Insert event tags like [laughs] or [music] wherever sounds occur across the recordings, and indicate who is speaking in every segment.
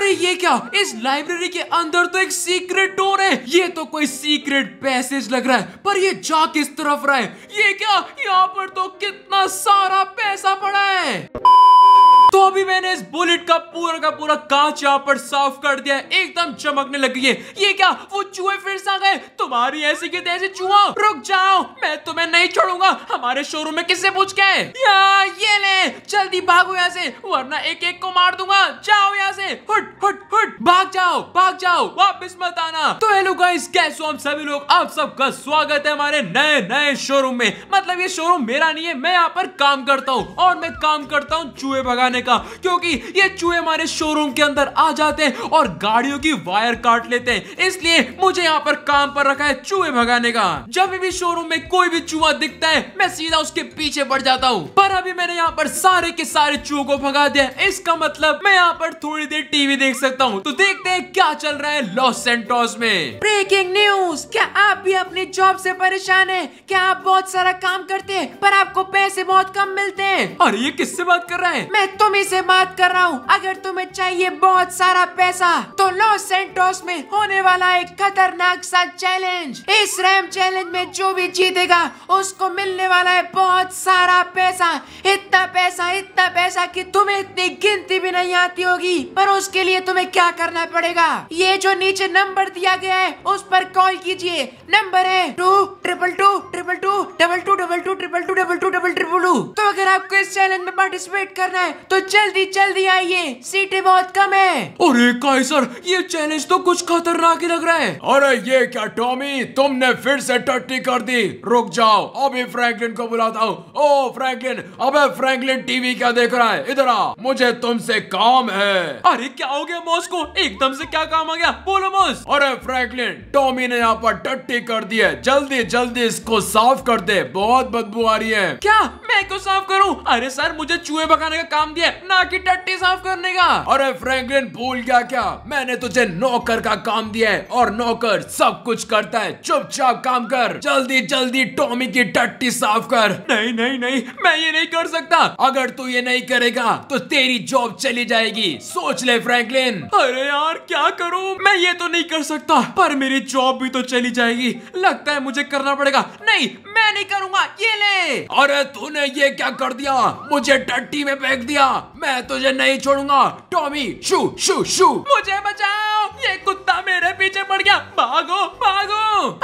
Speaker 1: अरे ये क्या इस लाइब्रेरी के अंदर तो एक सीक्रेट डोर है ये तो कोई सीक्रेट पैसेज लग रहा है पर ये जा किस तरफ रहा है ये क्या यहाँ पर तो कितना सारा पैसा पड़ा
Speaker 2: है
Speaker 1: तो अभी मैंने इस बुलेट का पूरा का पूरा कांच यहाँ पर साफ कर दिया एकदम चमकने लग गई है ये क्या वो चूहे फिर से आ गए तुम्हारी ऐसी की तैसी चूहा रुक जाओ मैं तुम्हें नहीं छोड़ूंगा हमारे शोरूम में किससे पूछ के या ये ले जल्दी भागो यहाँ से वरना एक एक को मार दूंगा जाओ यहाँ से हुट हुट हुट भाग जाओ भाग जाओ वापिस मत आना तो हेलो गाइस कैसे हम सभी लोग आप सबका स्वागत है हमारे नए नए शोरूम में मतलब ये शोरूम मेरा नहीं है मैं यहाँ पर काम करता हूँ और मैं काम करता हूँ चूहे भगाने करने का क्योंकि ये चूहे हमारे शोरूम के अंदर आ जाते हैं और गाड़ियों की वायर काट लेते हैं इसलिए मुझे यहाँ पर काम पर रखा है चूहे भगाने का जब भी शोरूम में कोई भी चूहा दिखता है मैं सीधा उसके पीछे बढ़ जाता हूँ पर अभी मैंने यहाँ पर सारे के सारे चूहों को भगा दिया इसका मतलब मैं यहाँ पर थोड़ी देर टीवी देख सकता हूँ तो देखते हैं क्या चल रहा है लॉस सेंटोस में
Speaker 3: ब्रेकिंग न्यूज क्या आप भी अपनी जॉब से परेशान हैं? क्या आप बहुत सारा काम करते हैं पर आपको पैसे बहुत कम मिलते हैं
Speaker 1: और ये किससे बात कर रहा है
Speaker 3: मैं तो तुम्हें से बात कर रहा हूँ अगर तुम्हें चाहिए बहुत सारा पैसा तो लॉस सेंटोस में होने वाला एक खतरनाक सा चैलेंज इस रैम चैलेंज में जो भी जीतेगा उसको मिलने वाला है बहुत सारा पैसा इतना पैसा इतना पैसा कि तुम्हें इतनी गिनती भी नहीं आती होगी पर उसके लिए तुम्हें क्या करना पड़ेगा ये जो नीचे नंबर दिया गया है उस पर कॉल कीजिए नंबर है two triple two triple two double two double two triple two double two double triple two तो अगर आपको इस चैलेंज में पार्टिसिपेट करना है तो जल्दी जल्दी आइए सीटें बहुत कम है
Speaker 2: अरे काइसर ये चैलेंज तो कुछ खतरनाक ही लग रहा है अरे ये क्या टॉमी तुमने फिर से टट्टी कर दी रुक जाओ अभी फ्रैंकलिन को बुलाता हूँ ओ फ्रैंकलिन अबे फ्रैंकलिन टीवी क्या देख रहा है इधर आ मुझे तुमसे काम है अरे क्या हो गया मोस
Speaker 1: को एकदम से क्या काम आ गया बोलो मोस अरे फ्रैंकलिन
Speaker 2: टॉमी ने यहाँ पर टट्टी कर दी है जल्दी जल्दी इसको साफ कर दे बहुत बदबू आ रही है क्या
Speaker 1: मैं क्यों साफ करूँ अरे सर मुझे चूहे पकाने का काम दिया ना कि टट्टी साफ करने का अरे फ्रैंकलिन भूल गया क्या मैंने तुझे नौकर का काम दिया है और नौकर सब कुछ करता है चुपचाप काम कर जल्दी जल्दी टॉमी की टट्टी साफ कर नहीं नहीं नहीं मैं ये नहीं कर सकता अगर तू ये नहीं करेगा तो तेरी जॉब चली जाएगी सोच ले फ्रैंकलिन अरे यार क्या करूँ मैं ये तो नहीं कर सकता पर मेरी जॉब भी तो चली जाएगी लगता है मुझे करना पड़ेगा नहीं मैं नहीं करूंगा ये ले अरे तूने ये क्या कर दिया मुझे टट्टी में फेंक दिया मैं तुझे नहीं छोड़ूंगा टॉमी शू शू शू मुझे बचाओ ये कुत्ता मेरे पीछे पड़ गया भागो भागो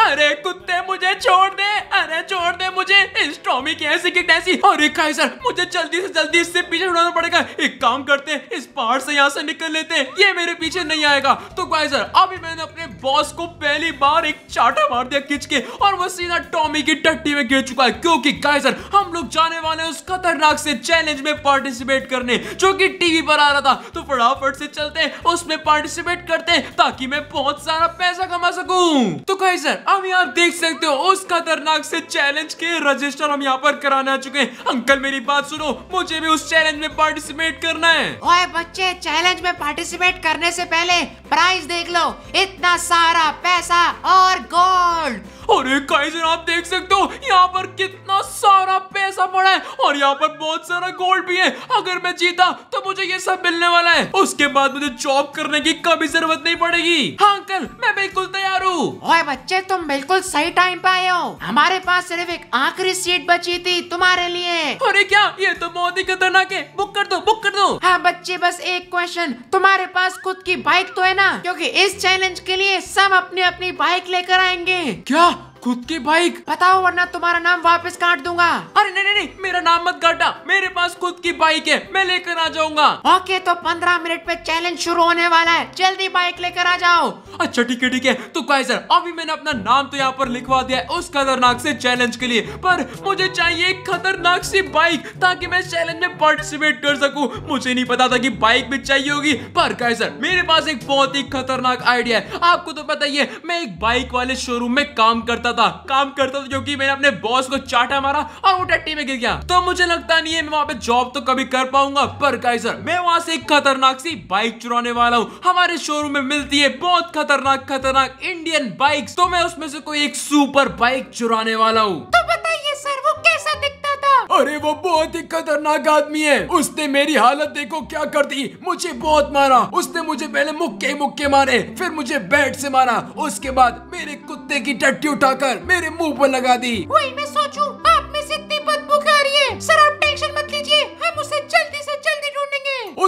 Speaker 1: अरे कुत्ते मुझे छोड़ दे अरे छोड़ दे मुझे इस टॉमी की ऐसी की तैसी और एक सर मुझे जल्दी से जल्दी इससे पीछे छुड़ाना पड़ेगा एक काम करते इस पहाड़ से यहाँ से निकल लेते ये मेरे पीछे नहीं आएगा तो खाई सर अभी मैंने अपने बॉस को पहली बार एक चाटा मार दिया खिंच के और वो सीधा टॉमी की टट्टी में गिर चुका है क्योंकि गाइजर हम लोग जाने वाले हैं उस खतरनाक से चैलेंज में पार्टिसिपेट करने जो कि टीवी पर आ रहा था तो फटाफट से चलते उसमें पार्टिसिपेट करते ताकि मैं बहुत सारा पैसा कमा सकूं तो गाइजर अब यहाँ देख सकते हो उस खतरनाक से चैलेंज के रजिस्टर हम यहाँ पर कराने आ चुके हैं अंकल मेरी बात सुनो मुझे भी उस चैलेंज में पार्टिसिपेट करना है
Speaker 3: ओए बच्चे चैलेंज में पार्टिसिपेट करने से पहले प्राइस देख लो इतना सा सारा पैसा और गोल्ड
Speaker 1: और एक आप देख सकते हो यहाँ पर कितना सारा पैसा पड़ा है और यहाँ पर बहुत सारा गोल्ड भी है अगर मैं जीता तो मुझे ये सब मिलने वाला है उसके बाद मुझे जॉब करने की कभी जरूरत नहीं पड़ेगी हाँ अंकल मैं
Speaker 3: बिल्कुल तैयार हूँ ओए बच्चे तुम बिल्कुल सही टाइम पे आए हो हमारे पास सिर्फ एक आखिरी सीट बची थी तुम्हारे लिए अरे क्या ये तो बहुत ही खतरनाक है बुक कर दो बुक कर दो हाँ बच्चे बस एक क्वेश्चन तुम्हारे पास खुद की बाइक तो है ना क्योंकि इस चैलेंज के लिए सब अपनी अपनी बाइक लेकर आएंगे क्या खुद की बाइक बताओ वरना तुम्हारा नाम वापस काट दूंगा अरे नहीं नहीं नहीं नाम मत घटा मेरे पास खुद की बाइक है मैं लेकर आ जाऊंगा ओके तो पंद्रह मिनट में चैलेंज शुरू होने वाला है जल्दी बाइक लेकर आ जाओ अच्छा ठीक है ठीक है तो सर अभी मैंने अपना नाम तो यहाँ पर
Speaker 1: लिखवा दिया है उस खतरनाक से चैलेंज के लिए पर मुझे चाहिए खतरनाक सी बाइक ताकि मैं चैलेंज में पार्टिसिपेट कर सकूं मुझे नहीं पता था कि बाइक भी चाहिए होगी पर सर मेरे पास एक बहुत ही खतरनाक आइडिया है आपको तो पता ही है मैं एक बाइक वाले शोरूम में काम करता था काम करता था क्योंकि मैंने अपने बॉस को चाटा मारा और वो टट्टी में गिर गया तो तो मुझे लगता नहीं है मैं वहाँ पे जॉब तो कभी कर पाऊंगा पर काइजर मैं वहाँ से एक खतरनाक सी बाइक चुराने वाला हूँ हमारे शोरूम में मिलती है बहुत खतरनाक खतरनाक इंडियन बाइक तो मैं उसमें से कोई एक सुपर बाइक चुराने वाला हूँ तो
Speaker 3: बताइए सर वो कैसा दिखता
Speaker 1: अरे वो बहुत ही
Speaker 2: खतरनाक आदमी है उसने मेरी हालत देखो क्या कर दी मुझे बहुत मारा उसने मुझे पहले मुक्के मुक्के मारे फिर मुझे बैट से मारा उसके बाद मेरे कुत्ते की टट्टी
Speaker 1: उठाकर मेरे मुंह पर लगा दी
Speaker 3: वही मैं सोचूं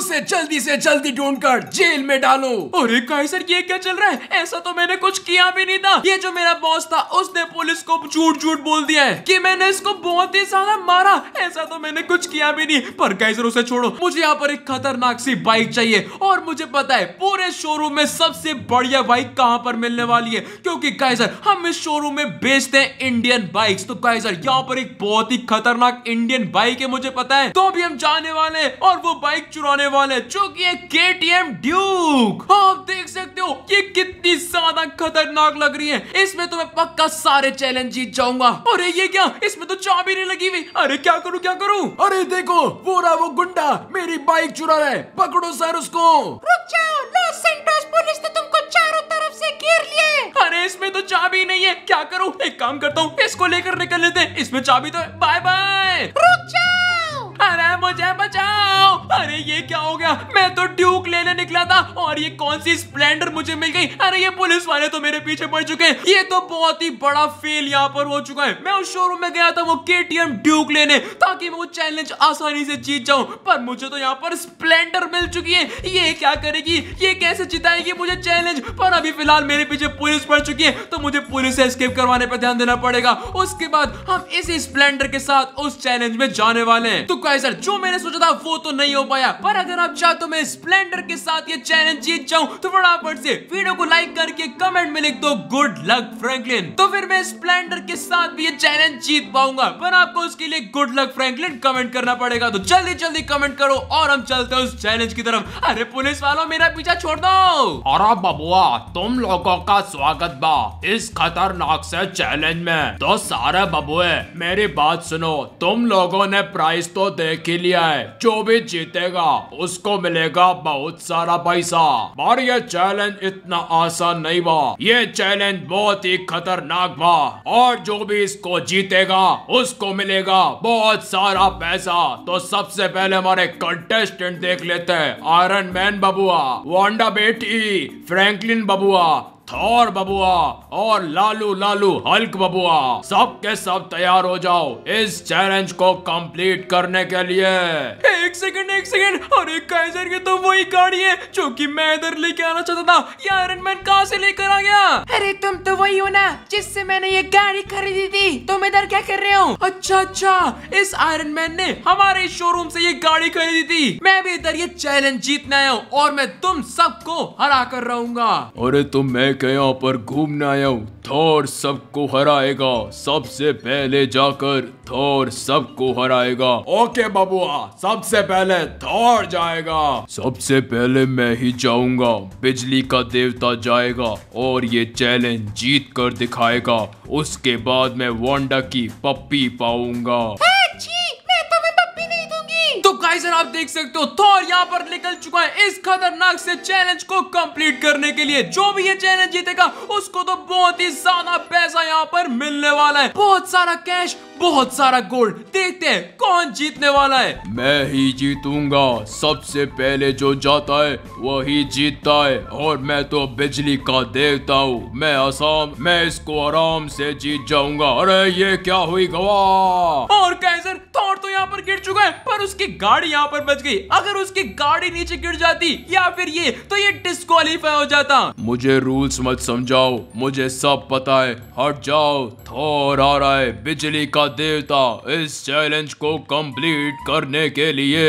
Speaker 1: उसे जल्दी से जल्दी ढूंढ कर जेल में डालो अरे ये क्या चल रहा है ऐसा तो मैंने कुछ किया भी नहीं था ये जो मेरा बॉस था उसने पुलिस को झूठ झूठ बोल दिया है कि मैंने इसको बहुत ही ज्यादा मारा ऐसा तो मैंने कुछ किया भी नहीं पर काइसर उसे छोड़ो मुझे यहाँ पर एक खतरनाक सी बाइक चाहिए और मुझे पता है पूरे शोरूम में सबसे बढ़िया बाइक कहाँ पर मिलने वाली है क्योंकि कैसर हम इस शोरूम में बेचते हैं इंडियन बाइक तो कैसर यहाँ पर एक बहुत ही खतरनाक इंडियन बाइक है मुझे पता है तो भी हम जाने वाले और वो बाइक चुराने वाले वाले जो कि है के टी एम ड्यूक आप देख सकते हो ये कितनी ज्यादा खतरनाक लग रही है इसमें तो मैं पक्का सारे चैलेंज जीत जाऊंगा अरे ये क्या इसमें तो चाबी नहीं लगी हुई अरे क्या करूँ क्या करूँ अरे
Speaker 2: देखो वो रहा वो गुंडा मेरी बाइक चुरा रहा है पकड़ो सर उसको
Speaker 1: रुक जाओ लॉस सेंटोस पुलिस ने तुमको चारों तरफ से घेर लिए अरे इसमें तो चाबी नहीं है क्या करूँ एक काम करता हूँ इसको लेकर निकल लेते इसमें चाबी तो बाय बाय रुक जाओ अरे मुझे बचाओ अरे ये क्या हो गया मैं तो ड्यूक लेने निकला था और ये कौन सी स्प्लेंडर मुझे मिल गई अरे ये पुलिस वाले तो मेरे पीछे पड़ चुके हैं ये तो बहुत ही बड़ा फेल यहाँ पर हो चुका है मैं उस शोरूम में गया था वो के ड्यूक लेने ताकि मैं वो चैलेंज आसानी से जीत जाऊँ पर मुझे तो यहाँ पर स्प्लेंडर मिल चुकी है ये क्या करेगी ये कैसे जिताएगी मुझे चैलेंज पर अभी फिलहाल मेरे पीछे पुलिस पड़ चुकी है तो मुझे पुलिस से स्केप करवाने पर ध्यान देना पड़ेगा उसके बाद हम इसी स्प्लेंडर के साथ उस चैलेंज में जाने वाले हैं तो सर जो मैंने सोचा था वो तो नहीं हो पाया पर अगर आप चाहते तो मैं स्प्लेंडर के साथ ये चैलेंज जीत जाऊँ तो फटाफट से वीडियो को लाइक करके कमेंट में लिख दो गुड लक फ्रैंकलिन तो फिर मैं स्प्लेंडर के साथ भी ये चैलेंज जीत पाऊंगा पर आपको उसके लिए गुड लक फ्रैंकलिन कमेंट करना पड़ेगा तो जल्दी जल्दी कमेंट करो और हम चलते हैं उस चैलेंज की तरफ अरे पुलिस वालों मेरा पीछा छोड़ दो
Speaker 2: और बबुआ तुम लोगों का स्वागत बा इस खतरनाक से चैलेंज में तो सारे बबुए मेरी बात सुनो तुम लोगों ने प्राइस तो तय किया है जो भी जीतेगा उसको मिलेगा बहुत सारा पैसा और ये चैलेंज इतना आसान नहीं बा ये चैलेंज बहुत ही खतरनाक बा और जो भी इसको जीतेगा उसको मिलेगा बहुत सारा पैसा तो सबसे पहले हमारे कंटेस्टेंट देख लेते हैं आयरन मैन बबुआ वांडा बेटी फ्रैंकलिन बबुआ थॉर बबुआ और लालू लालू हल्क बबुआ सब के सब तैयार हो जाओ इस चैलेंज को कंप्लीट करने के लिए एक सेकंड एक सेकंड अरे काइजर की तो वही गाड़ी है जो कि मैं इधर
Speaker 1: लेके आना चाहता था ये आयरन मैन कहाँ से लेकर आ गया
Speaker 3: अरे तुम तो वही हो ना जिससे मैंने ये गाड़ी खरीदी थी तुम इधर क्या कर रहे हो अच्छा अच्छा इस आयरन मैन ने हमारे
Speaker 1: शोरूम ऐसी ये गाड़ी खरीदी थी मैं भी इधर ये चैलेंज जीतने आया हूँ और मैं तुम सबको हरा कर रहूंगा
Speaker 2: अरे तुम मैं गया पर घूमने आया हूँ थौर सबको हराएगा सबसे पहले जाकर थौर सबको हराएगा ओके बबुआ सबसे पहले थौर जाएगा सबसे पहले मैं ही जाऊंगा बिजली का देवता जाएगा और ये चैलेंज जीत कर दिखाएगा उसके बाद मैं वांडा की पप्पी पाऊंगा हाँ
Speaker 1: तो गाइस देख सकते हो थॉर यहाँ पर निकल चुका है इस खतरनाक से चैलेंज को कंप्लीट करने के लिए जो भी ये चैलेंज जीतेगा उसको तो बहुत ही ज्यादा पैसा यहाँ पर मिलने वाला है बहुत सारा कैश बहुत सारा गोल्ड देखते हैं कौन जीतने वाला
Speaker 2: है मैं ही जीतूंगा सबसे पहले जो जाता है वही जीतता है और मैं तो बिजली का देवता हूँ मैं आसाम मैं इसको आराम से जीत जाऊंगा अरे ये क्या हुई गवा
Speaker 1: और कैसे तो यहाँ पर गिर चुका है पर उसकी गाड़ी यहाँ पर बच गई अगर उसकी गाड़ी नीचे गिर जाती या फिर ये तो ये डिस्कालीफाई हो जाता
Speaker 2: मुझे रूल्स मत समझाओ मुझे सब पता है हट जाओ थोर आ रहा है बिजली का देवता इस चैलेंज को कंप्लीट करने के लिए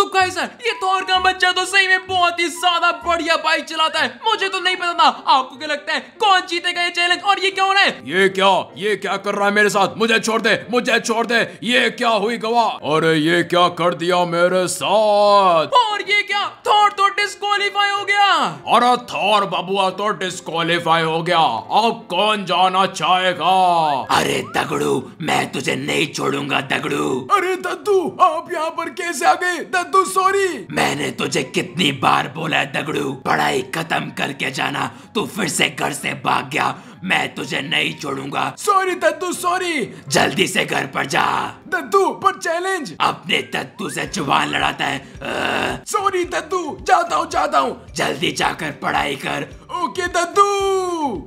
Speaker 1: तो कैसा ये थोर का बच्चा तो सही में बहुत ही ज्यादा बढ़िया बाइक चलाता है मुझे तो नहीं पता था आपको क्या लगता है कौन जीतेगा ये चैलेंज और ये क्यों
Speaker 2: है ये क्या ये क्या कर रहा है मेरे साथ मुझे छोड़ दे मुझे छोड़ दे ये क्या हुई गवाह अरे ये क्या कर दिया मेरे साथ और ये क्या थॉर तो
Speaker 1: डिस्कालीफाई हो गया
Speaker 2: अरे थॉर बबुआ तो डिस्कालीफाई हो गया अब कौन जाना
Speaker 4: चाहेगा अरे दगड़ू मैं तुझे नहीं छोड़ूंगा दगड़ू
Speaker 2: अरे दद्दू आप यहाँ पर कैसे आ गए
Speaker 4: दद्दू सॉरी मैंने तुझे कितनी बार बोला है दगड़ू पढ़ाई खत्म करके जाना तू फिर से घर से भाग गया मैं तुझे नहीं छोड़ूंगा सॉरी दद्दू सॉरी जल्दी से घर पर जा दद्दू पर चैलेंज अपने दद्दू से जुबान लड़ाता है सॉरी दद्दू जाता हूँ जाता हूँ जल्दी जाकर पढ़ाई कर ओके दद्दू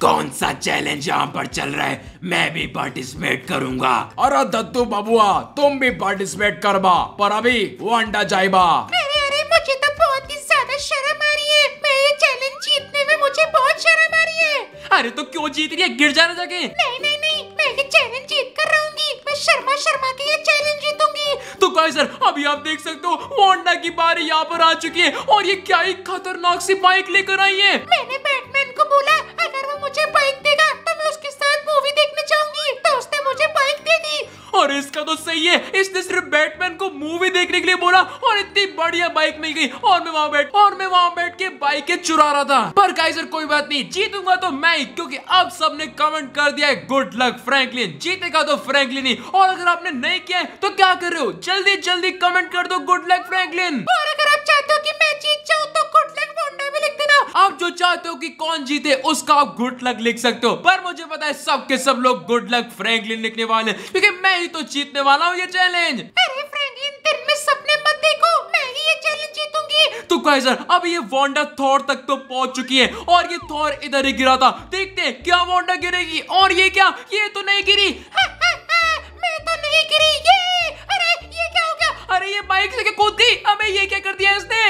Speaker 4: कौन सा चैलेंज यहाँ पर चल रहा है मैं भी पार्टिसिपेट करूंगा अरे दद्दू बबुआ तुम भी
Speaker 2: पार्टिसिपेट करवा पर अभी वो अंडा जाएगा
Speaker 3: मुझे तो बहुत ही ज्यादा शर्म आ रही है मैं ये चैलेंज जीतने में मुझे बहुत शर्म अरे तो क्यों जीत रही है गिर जाना
Speaker 1: जाके नहीं नहीं
Speaker 3: नहीं मैं ये चैलेंज जीत कर रहूंगी मैं शर्मा शर्मा के ये चैलेंज जीतूंगी
Speaker 1: तो गाइस सर अभी आप देख सकते हो वांडा की बारी यहाँ पर आ चुकी है और ये क्या ही खतरनाक
Speaker 3: सी बाइक लेकर आई है मैंने बैटमैन को बोला अगर वो मुझे बाइक देगा तो मैं उसके साथ मूवी देखने जाऊंगी तो उसने मुझे बाइक दे दी
Speaker 1: और इसका तो सही है इसने सिर्फ बैटमैन को मूवी देखने के लिए बोला और इतनी बढ़िया बाइक मिल गई और मैं वहाँ बैठ और मैं वहां बैठ के के चुरा रहा था पर काइजर कोई बात नहीं जीतूंगा तो मैं ही क्योंकि अब सबने कमेंट कर दिया है गुड लक फ्रैंकलिन जीतेगा तो फ्रैंकलिन ही और अगर आपने नहीं किया है तो क्या कर रहे हो जल्दी जल्दी कमेंट कर दो गुड लक फ्रैंकलिन और अगर आप चाहते हो कि मैं जीत जाऊं तो गुड लक आप जो चाहते हो कि कौन जीते उसका आप गुड लक लिख सकते हो पर मुझे पता है सबके सब लोग गुड लक फ्रैंकलिन लिखने वाले क्योंकि मैं ही तो जीतने वाला हूँ ये चैलेंज चुका है सर अब ये वांडा थॉर तक तो पहुंच चुकी है और ये थॉर इधर ही गिरा था देखते हैं क्या वांडा गिरेगी और ये क्या ये तो नहीं गिरी [laughs] मैं तो नहीं गिरी ये अरे ये क्या हो गया अरे ये
Speaker 3: बाइक से कूद दी अबे ये क्या कर दिया इसने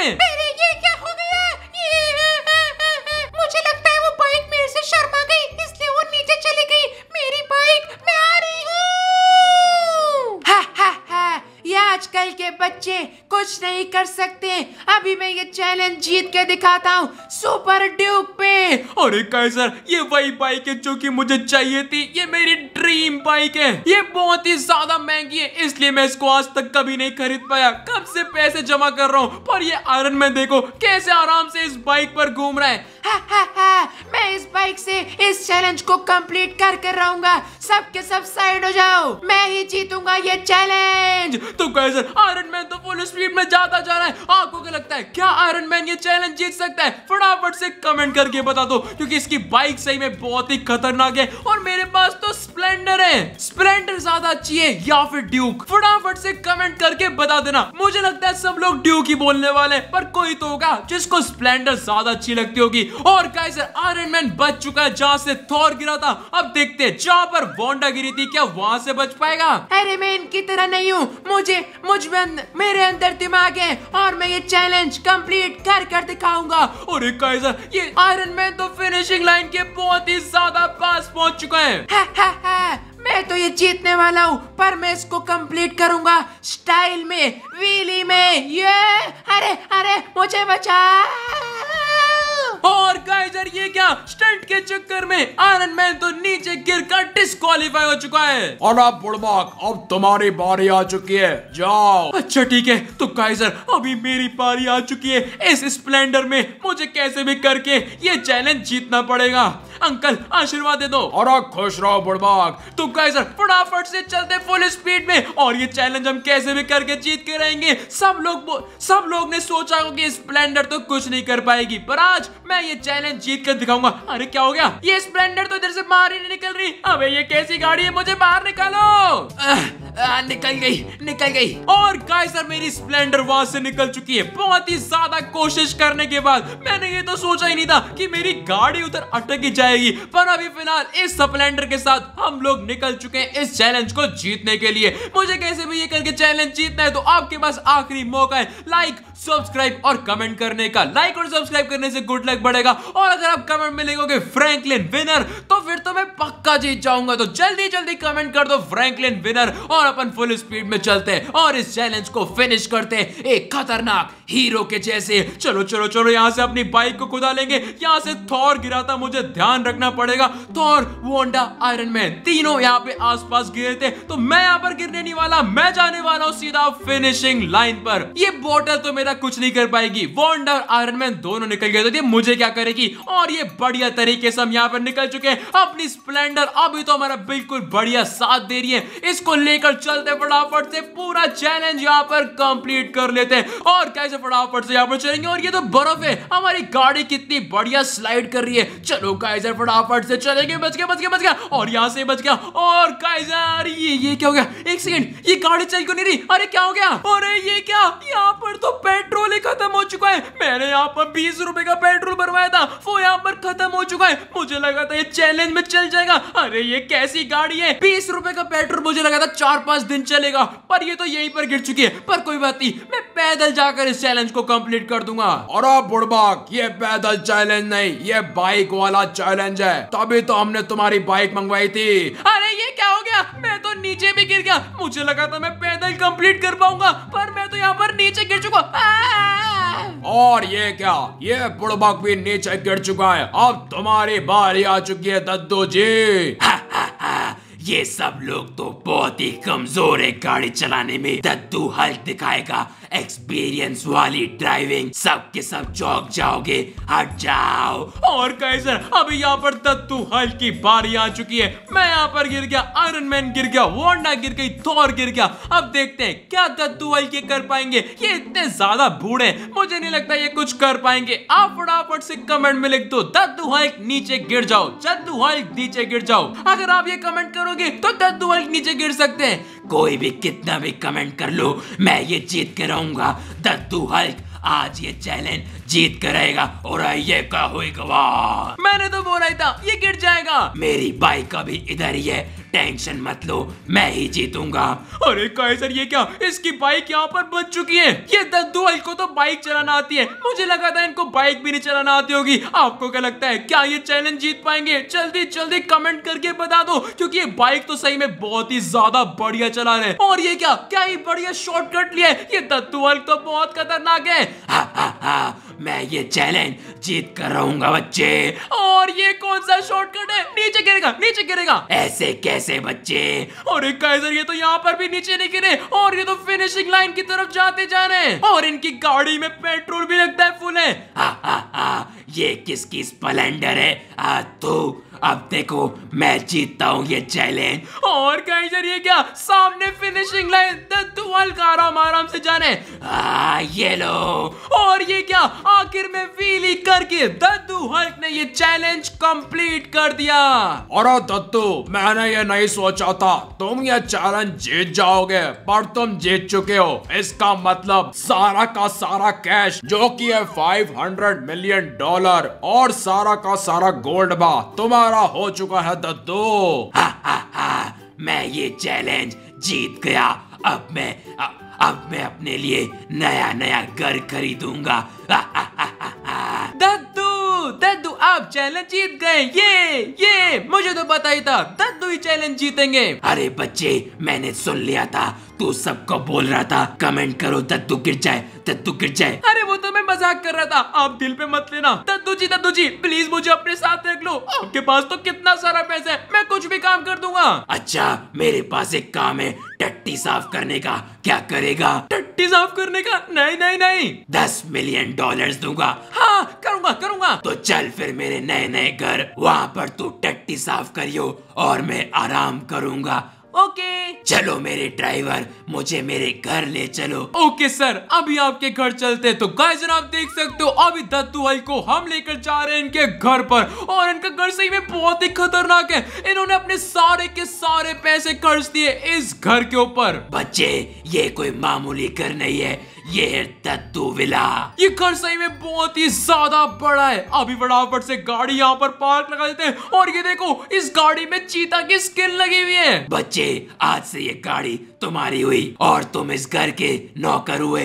Speaker 3: के बच्चे कुछ नहीं कर सकते अभी मैं ये चैलेंज जीत के दिखाता हूँ सुपर ड्यूक पे अरे कैसर ये वही बाइक है जो कि मुझे चाहिए
Speaker 1: थी ये मेरी ड्रीम बाइक है ये बहुत ही ज्यादा महंगी है इसलिए मैं इसको आज तक कभी नहीं खरीद पाया कब से पैसे जमा कर रहा हूँ पर ये आयरन मैन देखो कैसे आराम से इस बाइक पर घूम रहा है हा
Speaker 3: मैं इस बाइक से इस चैलेंज को कंप्लीट कर कर रहूंगा सब के सब साइड हो जाओ मैं ही जीतूंगा ये चैलेंज तो कैसे आयरन मैन तो फुल स्पीड में जाता जा रहा है आपको क्या लगता है क्या आयरन मैन ये चैलेंज जीत
Speaker 1: सकता है फटाफट से कमेंट करके बता दो क्योंकि इसकी बाइक सही में बहुत ही खतरनाक है और मेरे पास तो स्प्लेंडर है स्प्लेंडर ज्यादा अच्छी है या फिर ड्यूक फटाफट से कमेंट करके बता देना मुझे लगता है सब लोग ड्यूक ही बोलने वाले पर कोई तो होगा जिसको स्प्लेंडर ज्यादा अच्छी लगती होगी और कैसे आयरन मैन बच चुका है जहाँ से थॉर गिरा था अब देखते हैं जहाँ पर वोंडा गिरी थी क्या वहाँ से बच पाएगा
Speaker 3: अरे मैं इनकी तरह नहीं हूँ मुझे मुझ में अं, मेरे अंदर दिमाग है और मैं ये चैलेंज कंप्लीट कर कर दिखाऊंगा
Speaker 1: और ये आयरन मैन तो फिनिशिंग लाइन के बहुत ही ज्यादा पास पहुँच चुका है,
Speaker 3: है, है, है। मैं तो ये जीतने वाला हूँ पर मैं इसको कंप्लीट करूंगा स्टाइल में वीली में ये अरे अरे मुझे बचा और गाइजर ये क्या स्टंट के चक्कर में आयरन मैन तो नीचे
Speaker 1: गिर
Speaker 2: कर डिस्कालीफाई
Speaker 1: हो चुका है
Speaker 2: और अब बुड़बाक अब तुम्हारी बारी आ चुकी है जाओ अच्छा ठीक है तो गाइजर अभी मेरी बारी आ चुकी है इस स्प्लेंडर में
Speaker 1: मुझे कैसे भी करके ये चैलेंज जीतना पड़ेगा अंकल आशीर्वाद दे दो और खुश रहो बुड़बाग तो गाइजर फटाफट से चलते फुल स्पीड में और ये चैलेंज हम कैसे भी करके जीत के रहेंगे सब लोग सब लोग ने सोचा होगा कि स्प्लेंडर तो कुछ नहीं कर पाएगी पर आज मैं ये चैलेंज जीत कर दिखाऊंगा अरे क्या हो गया ये स्प्लेंडर तो इधर से बाहर ही नहीं निकल रही अबे ये कैसी गाड़ी है मुझे बाहर निकालो आ, आ, निकल गई निकल गई और गाइजर मेरी स्प्लेंडर वहां से निकल चुकी है बहुत ही ज्यादा कोशिश करने के बाद मैंने ये तो सोचा ही नहीं था कि मेरी गाड़ी उधर अटकी जाए जाएगी पर अभी फिलहाल इस सप्लेंडर के साथ हम लोग निकल चुके हैं इस चैलेंज को जीतने के लिए मुझे कैसे भी ये करके चैलेंज जीतना है तो आपके पास आखिरी मौका है लाइक सब्सक्राइब और कमेंट करने का लाइक और सब्सक्राइब करने से गुड लक बढ़ेगा और अगर आप कमेंट में लिखोगे फ्रैंकलिन विनर तो फिर तो मैं पक्का जीत जाऊंगा तो जल्दी जल्दी कमेंट कर दो फ्रैंकलिन विनर और अपन फुल स्पीड में चलते हैं और इस चैलेंज को फिनिश करते हैं एक खतरनाक हीरो के जैसे चलो चलो चलो यहां से अपनी बाइक को खुदा लेंगे यहां से थौर गिरा था मुझे ध्यान ध्यान रखना पड़ेगा थॉर वोंडा आयरन मैन तीनों यहाँ पे आसपास गिरे थे तो मैं यहाँ पर गिरने नहीं वाला मैं जाने वाला हूँ सीधा फिनिशिंग लाइन पर ये बोटल तो मेरा कुछ नहीं कर पाएगी वोंडा और आयरन मैन दोनों निकल गए थे तो मुझे क्या करेगी और ये बढ़िया तरीके से हम यहाँ पर निकल चुके हैं अपनी स्प्लेंडर अभी तो हमारा बिल्कुल बढ़िया साथ दे रही है इसको लेकर चलते फटाफट से पूरा चैलेंज यहाँ पर कंप्लीट कर लेते हैं और कैसे फटाफट से यहाँ पर चलेंगे और ये तो बर्फ है हमारी गाड़ी कितनी बढ़िया स्लाइड कर रही है चलो गाइस काइजर फटाफट से चलेंगे बच गया बच गया बच गया और यहाँ से बच गया और काइजर ये ये क्या हो गया एक सेकंड ये गाड़ी चल क्यों नहीं रही अरे क्या हो गया अरे ये क्या यहाँ पर तो पेट्रोल ही खत्म हो चुका है मैंने यहाँ पर बीस रुपए का पेट्रोल भरवाया था वो यहाँ पर खत्म हो चुका है मुझे लगा था ये चैलेंज में चल जाएगा अरे ये कैसी गाड़ी है बीस रुपए का पेट्रोल मुझे लगा था चार पांच दिन चलेगा पर ये तो यही पर गिर
Speaker 2: चुकी है पर कोई बात नहीं मैं पैदल जाकर इस चैलेंज को कम्प्लीट कर दूंगा और बुढ़बाक ये पैदल चैलेंज नहीं ये बाइक वाला चैलेंज चैलेंज है तभी तो हमने तुम्हारी बाइक मंगवाई थी
Speaker 1: अरे ये क्या हो गया मैं तो नीचे भी गिर गया मुझे लगा था मैं पैदल कंप्लीट कर पाऊंगा पर मैं तो यहाँ पर नीचे गिर चुका
Speaker 2: और ये क्या ये बुड़बक भी नीचे गिर चुका है अब तुम्हारी बारी आ चुकी है दद्दू जी
Speaker 4: ये सब लोग तो बहुत ही कमजोर है गाड़ी चलाने में दद्दू हल दिखाएगा एक्सपीरियंस वाली ड्राइविंग सब के सब चौक जाओगे हट जाओ और कहे सर अभी यहाँ पर दत्तू हल की बारी आ चुकी है
Speaker 1: मैं यहाँ पर गिर गया आयरन मैन गिर गया वोडा गिर गई थोर गिर गया अब देखते हैं क्या दत्तू हल के कर पाएंगे ये इतने ज्यादा बूढ़े मुझे नहीं लगता ये कुछ कर पाएंगे आप फटाफट से कमेंट में लिख दो दत्तू हल्क नीचे गिर जाओ दत्तू हल्क नीचे गिर जाओ अगर
Speaker 4: आप ये कमेंट करोगे तो दत्तू हल्क नीचे गिर सकते हैं कोई भी कितना भी कमेंट कर लो मैं ये जीत के रहूंगा दत्तू हल्क आज ये चैलेंज जीत कर रहेगा और ये का हुई गवाह
Speaker 1: मैंने तो बोला ही था ये गिर जाएगा
Speaker 4: मेरी बाइक का भी इधर ही है टेंशन मत लो मैं ही जीतूंगा अरे कैसर ये क्या इसकी
Speaker 1: बाइक यहाँ पर बच चुकी है ये दद्दू को तो बाइक चलाना आती है मुझे लगा था इनको बाइक भी नहीं चलाना आती होगी आपको क्या लगता है क्या ये चैलेंज जीत पाएंगे जल्दी जल्दी कमेंट करके बता दो क्योंकि ये बाइक तो सही में बहुत ही ज्यादा बढ़िया चला रहे और ये क्या क्या ये बढ़िया शॉर्टकट लिया है ये दद्दू दत्तू तो बहुत खतरनाक है हा, हा, हा, मैं
Speaker 4: ये चैलेंज जीत कर रहूंगा बच्चे
Speaker 1: और ये कौन सा शॉर्टकट है नीचे गिरेगा नीचे गिरेगा
Speaker 4: ऐसे कैसे बच्चे
Speaker 1: और काइजर ये तो यहाँ पर भी नीचे नहीं गिरे और ये तो फिनिशिंग
Speaker 4: लाइन की तरफ
Speaker 1: जाते जा रहे
Speaker 4: हैं और इनकी गाड़ी में पेट्रोल भी लगता है फुल है हा, हा, हा, ये किसकी स्प्लेंडर है आ तू अब देखो मैं जीतता हूँ ये चैलेंज
Speaker 1: और कहीं सर ये क्या सामने फिनिशिंग लाइन दुआल का आराम आराम से जाने
Speaker 4: आ, ये लो
Speaker 1: और ये क्या आखिर में व्हीली करके दद्दू हल्क ने ये चैलेंज कंप्लीट कर दिया अरे
Speaker 2: दद्दू मैंने ये नहीं सोचा था तुम ये चैलेंज जीत जाओगे पर तुम जीत चुके हो इसका मतलब सारा का सारा कैश जो कि है 500 मिलियन डॉलर डॉलर और सारा का सारा गोल्ड बा तुम्हारा हो चुका है दद्दू हा,
Speaker 4: हा, हा, मैं ये चैलेंज जीत गया अब मैं अ, अब मैं अपने लिए नया नया घर खरीदूंगा दद्दू दद्दू आप चैलेंज जीत गए ये ये मुझे तो पता ही था दद्दू ही चैलेंज जीतेंगे अरे बच्चे मैंने सुन लिया था तू सबको बोल रहा था कमेंट करो दत्तू गिर जाए दत्तू गिर जाए अरे वो तो मैं मजाक कर रहा था आप दिल पे मत लेना
Speaker 1: दत्तू जी दत्तू जी प्लीज मुझे अपने साथ रख लो आपके पास तो कितना सारा पैसा है मैं कुछ भी
Speaker 4: काम कर दूंगा अच्छा मेरे पास एक काम है टट्टी साफ करने का क्या करेगा टट्टी साफ करने का नहीं नहीं नहीं दस मिलियन डॉलर्स दूंगा हाँ करूंगा करूंगा तो चल फिर मेरे नए नए घर वहाँ पर तू टट्टी साफ करियो और मैं आराम करूंगा
Speaker 1: ओके चलो
Speaker 4: मेरे ड्राइवर मुझे मेरे घर ले चलो ओके
Speaker 1: सर अभी आपके घर चलते तो गाय आप देख सकते हो अभी दत्तू भाई को हम लेकर जा रहे हैं इनके घर पर और इनका घर सही में बहुत ही खतरनाक है इन्होंने अपने सारे के सारे पैसे खर्च दिए इस
Speaker 4: घर के ऊपर बच्चे ये कोई मामूली घर नहीं है ये है दद्दू विला
Speaker 1: ये घर सही में बहुत ही ज्यादा बड़ा है अभी फटाफट से गाड़ी यहाँ पर पार्क लगा देते हैं और ये देखो इस गाड़ी में चीता की
Speaker 4: स्किन लगी हुई है बच्चे आज से ये गाड़ी तुम्हारी हुई और तुम इस घर के नौकर हुए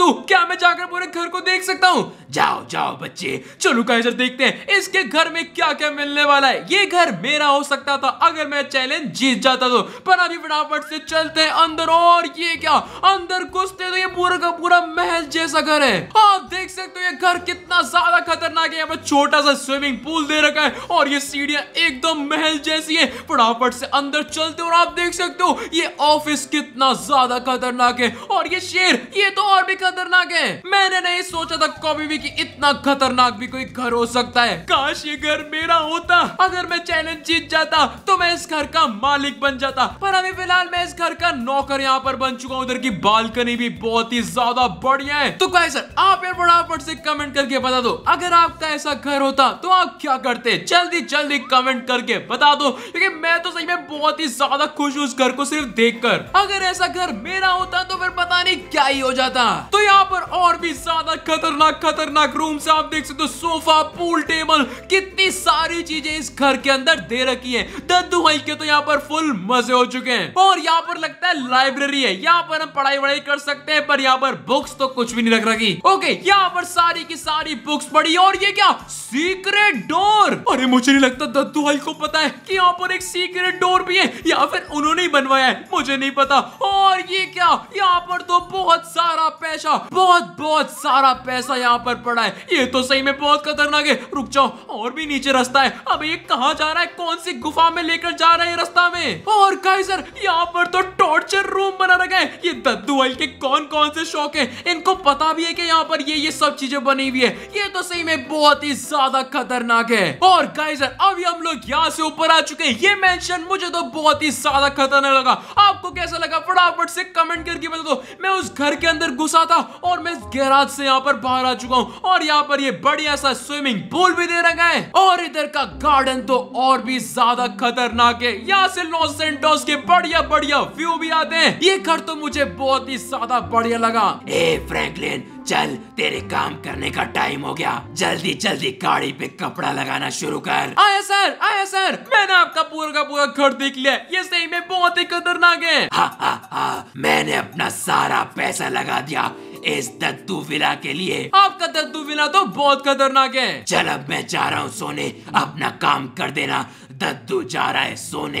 Speaker 4: तू क्या मैं जाकर पूरे घर को देख सकता हूँ जाओ जाओ बच्चे
Speaker 1: चलो सर देखते हैं इसके घर में क्या क्या मिलने वाला है ये घर मेरा हो सकता था अगर मैं चैलेंज जीत जाता तो पर अभी फटाफट से चलते हैं अंदर और ये क्या अंदर घुसते तो ये पूरा का पूरा महल जैसा घर है आप देख सकते हो ये घर कितना ज्यादा खतरनाक है यहाँ छोटा सा स्विमिंग पूल दे रखा है और ये सीढ़िया एकदम महल जैसी है फटाफट से अंदर चलते और आप देख सकते हो ये ऑफिस कितना ज्यादा खतरनाक है और ये शेर ये तो और भी खतरनाक है मैंने नहीं सोचा था कभी भी कि इतना खतरनाक भी कोई घर हो सकता है काश ये घर मेरा होता अगर मैं चैलेंज जीत जाता तो मैं इस घर का मालिक बन जाता पर अभी फिलहाल मैं इस घर का नौकर यहाँ पर बन चुका हूँ उधर की बालकनी भी बहुत ही ज्यादा बढ़िया है तो गाय सर आप यार फटाफट से कमेंट करके बता दो अगर आपका ऐसा घर होता तो आप क्या करते जल्दी जल्दी कमेंट करके बता दो क्योंकि मैं तो सही में बहुत ही ज्यादा खुश हूँ उस घर को सिर्फ देख अगर ऐसा घर मेरा होता तो फिर पता नहीं क्या ही हो जाता तो यहाँ पर और भी ज्यादा खतरनाक खतरनाक रूम से आप देख सकते हो तो सोफा पूल टेबल कितनी सारी चीजें इस घर के अंदर दे रखी है दद्दू भाई के तो यहाँ पर फुल मजे हो चुके हैं और यहाँ पर लगता है लाइब्रेरी है यहाँ पर हम पढ़ाई वढ़ाई कर सकते हैं पर यहाँ पर बुक्स तो कुछ भी नहीं रख रखी ओके यहाँ पर सारी की सारी बुक्स पड़ी और ये क्या सीक्रेट डोर अरे मुझे नहीं लगता दद्दू भाई को पता है कि यहाँ पर एक सीक्रेट डोर भी है या फिर उन्होंने ही बनवाया है मुझे नहीं पता था और ये क्या यहाँ पर तो बहुत सारा पैसा बहुत बहुत सारा पैसा यहाँ पर पड़ा है ये तो सही में बहुत खतरनाक है रुक जाओ और भी नीचे रास्ता है अब ये कहाँ जा रहा है कौन सी गुफा में लेकर जा रहा है रास्ता में और सर यहाँ पर तो टॉर्चर रूम बना रखा है ये दद्दू भाई के कौन कौन से शौक है इनको पता भी है की यहाँ पर ये ये सब चीजें बनी हुई है ये तो सही में बहुत ही ज्यादा खतरनाक है और गाइजर अभी हम लोग यहाँ से ऊपर आ चुके हैं ये मेंशन मुझे तो बहुत ही ज्यादा खतरनाक लगा आपको कैसा कैसा लगा फटाफट से कमेंट करके बता दो मैं उस घर के अंदर घुसा था और मैं इस गैराज से यहाँ पर बाहर आ चुका हूँ और यहाँ पर ये बढ़िया सा स्विमिंग पूल भी दे रखा है और इधर का गार्डन तो और भी ज्यादा खतरनाक है यहाँ से लॉस एंटोस के बढ़िया बढ़िया व्यू भी आते हैं ये घर तो मुझे बहुत ही ज्यादा बढ़िया लगा ए
Speaker 4: फ्रैंकलिन चल तेरे काम करने का टाइम हो गया जल्दी जल्दी गाड़ी पे कपड़ा लगाना शुरू कर
Speaker 1: आया सर आया सर मैंने आपका पूरा का पूरा घर देख लिया ये सही में बहुत ही खतरनाक है हा, हा, हा,
Speaker 4: मैंने अपना सारा पैसा लगा दिया इस दद्दू विला के लिए आपका दद्दू विला तो बहुत खतरनाक है चल अब मैं जा रहा हूँ सोने अपना काम कर देना दद्दू जा रहा है सोने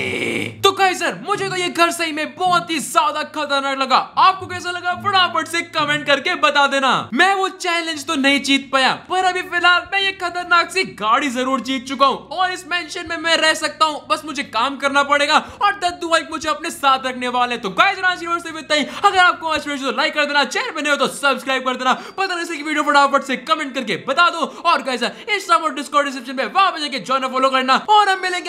Speaker 1: तो कहीं सर मुझे तो ये घर सही में बहुत ही ज्यादा खतरनाक लगा आपको कैसा लगा फटाफट से कमेंट करके बता देना मैं वो चैलेंज तो नहीं जीत पाया पर अभी फिलहाल मैं ये खतरनाक सी गाड़ी जरूर जीत चुका हूँ और इस मेंशन में मैं रह सकता हूँ बस मुझे काम करना पड़ेगा और दद्दू भाई मुझे अपने साथ रखने वाले तो गाइस आज से बताइए अगर आपको आज वीडियो तो लाइक कर देना चैनल बने हो तो सब्सक्राइब कर देना पता नहीं वीडियो फटाफट से कमेंट करके बता दो और कैसा इंस्टा और डिस्कॉर्ड डिस्क्रिप्शन में वहां पर जाके ज्वाइन फॉलो करना और हम मिलेंगे